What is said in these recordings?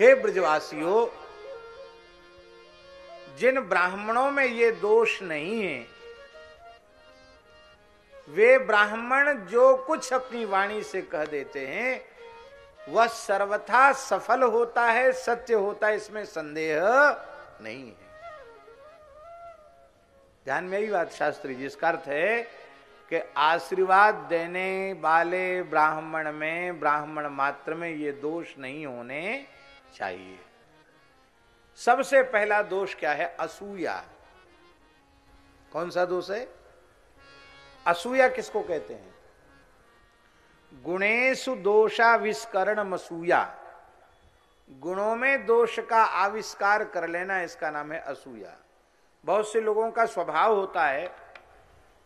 हे ब्रजवासियों जिन ब्राह्मणों में ये दोष नहीं है वे ब्राह्मण जो कुछ अपनी वाणी से कह देते हैं वह सर्वथा सफल होता है सत्य होता है इसमें संदेह नहीं है ध्यान में यही बात शास्त्री जिसका अर्थ है कि आशीर्वाद देने वाले ब्राह्मण में ब्राह्मण मात्र में ये दोष नहीं होने चाहिए सबसे पहला दोष क्या है असूया कौन सा दोष है असूया किसको कहते हैं गुणेशु दोषा विस्करण मसूया गुणों में दोष का आविष्कार कर लेना इसका नाम है असूया बहुत से लोगों का स्वभाव होता है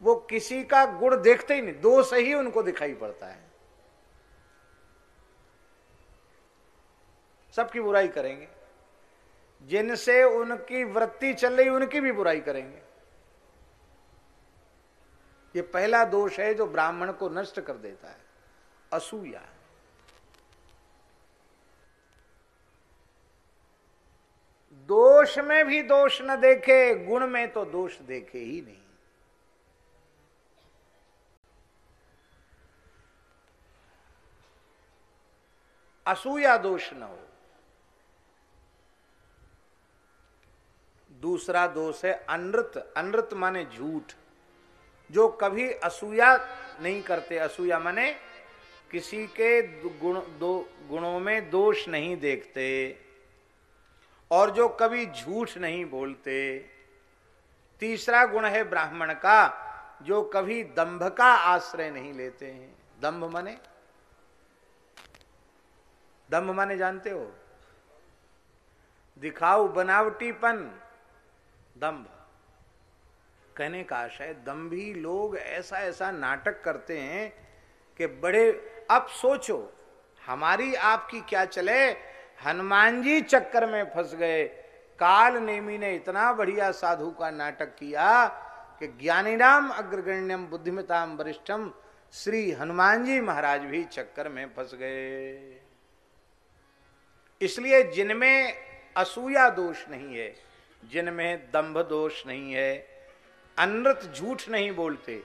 वो किसी का गुण देखते ही नहीं दोष ही उनको दिखाई पड़ता है सबकी बुराई करेंगे जिनसे उनकी वृत्ति चल रही उनकी भी बुराई करेंगे ये पहला दोष है जो ब्राह्मण को नष्ट कर देता है असूया दोष में भी दोष न देखे गुण में तो दोष देखे ही नहीं असूया दोष न हो दूसरा दोष है अनृत अनृत माने झूठ जो कभी असूया नहीं करते असूया माने किसी के गुण दो गुणों में दोष नहीं देखते और जो कभी झूठ नहीं बोलते तीसरा गुण है ब्राह्मण का जो कभी दंभ का आश्रय नहीं लेते हैं दंभ माने दंभ माने जानते हो दिखाऊ बनावटीपन दम्भ कहने का आशय दम्भी लोग ऐसा ऐसा नाटक करते हैं कि बड़े अब सोचो हमारी आपकी क्या चले हनुमान जी चक्कर में फंस गए काल नेमी ने इतना बढ़िया साधु का नाटक किया कि ज्ञानी नाम अग्रगण्यम बुद्धिमताम वरिष्ठम श्री हनुमान जी महाराज भी चक्कर में फंस गए इसलिए जिनमें असूया दोष नहीं है जिनमें दंभ दोष नहीं है अनृत झूठ नहीं बोलते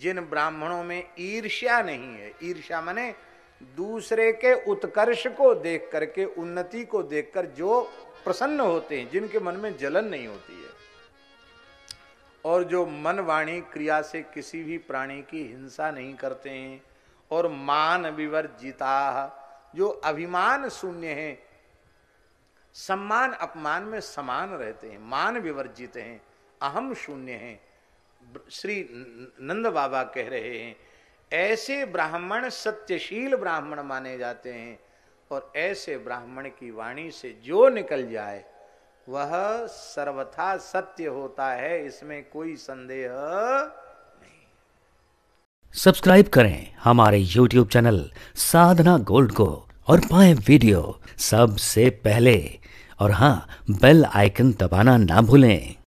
जिन ब्राह्मणों में ईर्ष्या नहीं है ईर्ष्या माने दूसरे के उत्कर्ष को देख करके उन्नति को देखकर जो प्रसन्न होते हैं जिनके मन में जलन नहीं होती है और जो मन वाणी क्रिया से किसी भी प्राणी की हिंसा नहीं करते हैं और मान विवर जिता जो अभिमान शून्य हैं सम्मान अपमान में समान रहते हैं मान विवर्जित हैं अहम शून्य हैं श्री नंद बाबा कह रहे हैं ऐसे ब्राह्मण सत्यशील ब्राह्मण माने जाते हैं और ऐसे ब्राह्मण की वाणी से जो निकल जाए वह सर्वथा सत्य होता है इसमें कोई संदेह नहीं सब्सक्राइब करें हमारे YouTube चैनल साधना गोल्ड को और पाए वीडियो सबसे पहले और हाँ बेल आइकन दबाना ना भूलें